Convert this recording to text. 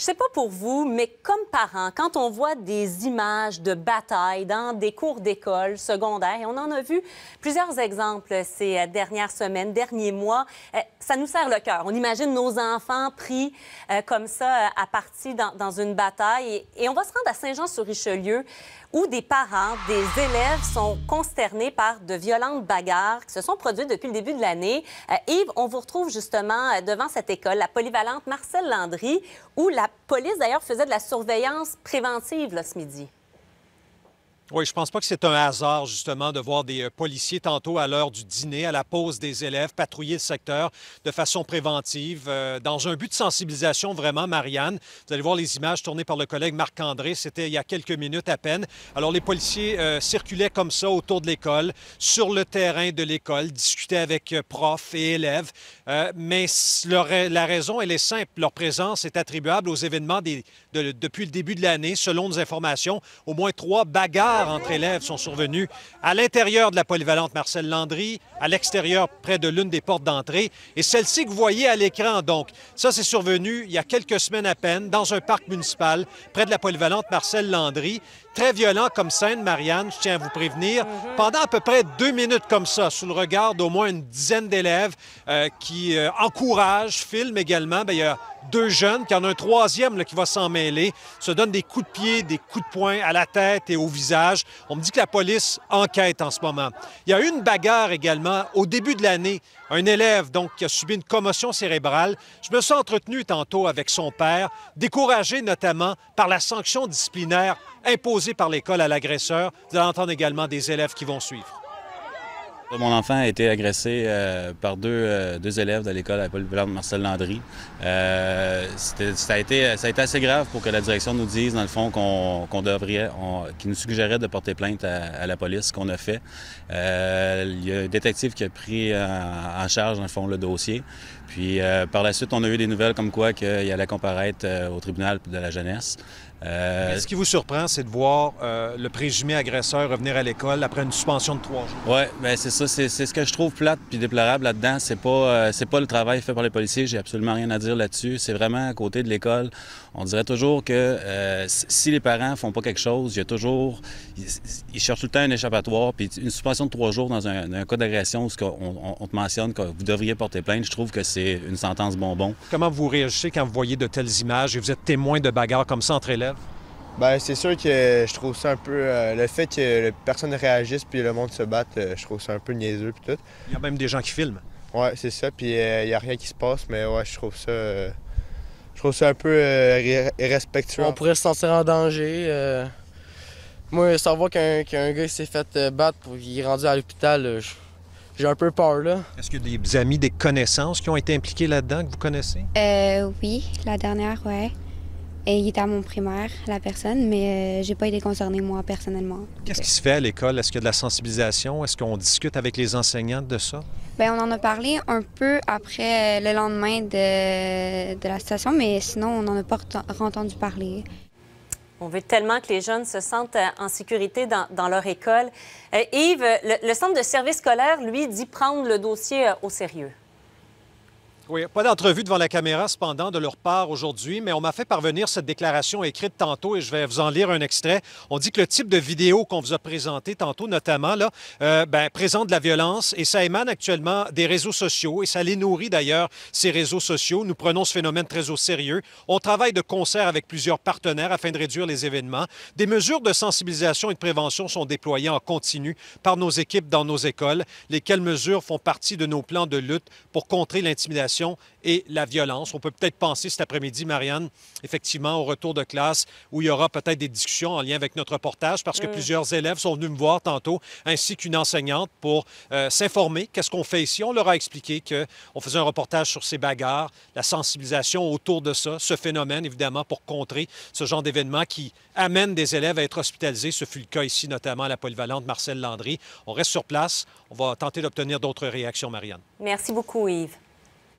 Je sais pas pour vous, mais comme parents, quand on voit des images de batailles dans des cours d'école secondaire, et on en a vu plusieurs exemples ces euh, dernières semaines, derniers mois, euh, ça nous serre le cœur. On imagine nos enfants pris euh, comme ça à partie dans, dans une bataille. Et, on va se rendre à Saint-Jean-sur-Richelieu où des parents, des élèves sont consternés par de violentes bagarres qui se sont produites depuis le début de l'année. Yves, on vous retrouve justement devant cette école, la polyvalente Marcel Landry, où la police, d'ailleurs, faisait de la surveillance préventive là, ce midi. Oui, je pense pas que c'est un hasard, justement, de voir des euh, policiers tantôt à l'heure du dîner, à la pause des élèves, patrouiller le secteur de façon préventive, euh, dans un but de sensibilisation vraiment, Marianne. Vous allez voir les images tournées par le collègue Marc-André, c'était il y a quelques minutes à peine. Alors, les policiers euh, circulaient comme ça autour de l'école, sur le terrain de l'école, discutaient avec profs et élèves, mais la raison, elle est simple. Leur présence est attribuable aux événements des, depuis le début de l'année, selon nos informations, au moins trois bagarres entre élèves sont survenus à l'intérieur de la polyvalente Marcel Landry, à l'extérieur près de l'une des portes d'entrée. Et celle-ci que vous voyez à l'écran, donc, ça c'est survenu il y a quelques semaines à peine dans un parc municipal près de la polyvalente Marcel Landry. Très violent comme scène, Marianne, je tiens à vous prévenir. Mhm. Pendant à peu près deux minutes comme ça, sous le regard d'au moins une dizaine d'élèves euh, qui euh, encouragent, filment également. Ben, il y a deux jeunes, y en a un troisième qui va s'en mêler, se donnent des coups de pied, des coups de poing à la tête et au visage. On me dit que la police enquête en ce moment. Il y a eu une bagarre également au début de l'année. Un élève, donc, qui a subi une commotion cérébrale. Je me suis entretenu tantôt avec son père, découragé notamment par la sanction disciplinaire imposée par l'école à l'agresseur. Vous allez entendre également des élèves qui vont suivre. Mon enfant a été agressé euh, par deux, euh, deux, élèves de l'école à Paul Marcel Landry. Euh, ça, a été, ça a été assez grave pour que la direction nous dise, dans le fond, qu'on devrait, qu'ils nous suggérait de porter plainte à, la police, qu'on a fait. il y a un détective qui a pris en, en, charge, dans le fond, le dossier. Puis par la suite, on a eu des nouvelles comme quoi qu'il allait comparaître au tribunal de la jeunesse. Euh, ce qui vous surprend, c'est de voir euh, le présumé agresseur revenir à l'école après une suspension de trois jours. Oui, bien c'est ça. C'est, ce que je trouve plate puis déplorable là-dedans. C'est pas, euh, c'est pas le travail fait par les policiers. J'ai absolument rien à dire là-dessus. C'est vraiment à côté de l'école. On dirait toujours que si les parents font pas quelque chose, il y a toujours. Ils, cherchent tout le temps un échappatoire. Puis une suspension de trois jours dans un, cas d'agression, ce qu'on on, te mentionne que vous devriez porter plainte, je trouve que c'est une sentence bonbon. Comment vous réagissez quand vous voyez de telles images et vous êtes témoin de bagarres comme ça entre élèves? Ben, c'est sûr que je trouve ça un peu. Euh, le fait que les personne réagisse puis le monde se batte, euh, je trouve ça un peu niaiseux puis tout. Il y a même des gens qui filment. Ouais, c'est ça. Puis euh, il n'y a rien qui se passe, mais ouais, je trouve ça. je trouve ça un peu irrespectueux. On pourrait se sentir en danger. Moi, savoir qu'un gars s'est fait battre pour qu'il est rendu à l'hôpital, j'ai un peu peur là. Est-ce qu'il y a des amis, des connaissances qui ont été impliqués là-dedans que vous connaissez? Euh, oui, la dernière, ouais il était à mon primaire, la personne, mais je euh, j'ai pas été concernée, moi, personnellement. Qu'est-ce qui se fait à l'école? Est-ce qu'il y a de la sensibilisation? Est-ce qu'on discute avec les enseignants de ça? Bien, on en a parlé un peu après euh, le lendemain de, de la station, mais sinon, on n'en a pas entendu parler. On veut tellement que les jeunes se sentent euh, en sécurité dans, dans leur école. Yves, le, le, centre de service scolaire, lui, dit prendre le dossier au sérieux. Oui, pas d'entrevue devant la caméra, cependant, de leur part aujourd'hui, mais on m'a fait parvenir cette déclaration écrite tantôt et je vais vous en lire un extrait. On dit que le type de vidéo qu'on vous a présenté tantôt, notamment, là, euh, ben, présente de la violence et ça émane actuellement des réseaux sociaux et ça les nourrit d'ailleurs, ces réseaux sociaux. Nous prenons ce phénomène très au sérieux. On travaille de concert avec plusieurs partenaires afin de réduire les événements. Des mesures de sensibilisation et de prévention sont déployées en continu par nos équipes dans nos écoles, lesquelles mesures font partie de nos plans de lutte pour contrer l'intimidation et la violence. On peut peut-être penser cet après-midi, Marianne, effectivement, au retour de classe, où il y aura peut-être des discussions en lien avec notre reportage, parce que mm. plusieurs élèves sont venus me voir tantôt, ainsi qu'une enseignante, pour euh, s'informer qu'est-ce qu'on fait ici. On leur a expliqué qu'on faisait un reportage sur ces bagarres, la sensibilisation autour de ça, ce phénomène, évidemment, pour contrer ce genre d'événement qui amène des élèves à être hospitalisés. Ce fut le cas ici, notamment à la polyvalente Marcel Landry. On reste sur place. On va tenter d'obtenir d'autres réactions, Marianne. Merci beaucoup, Yves.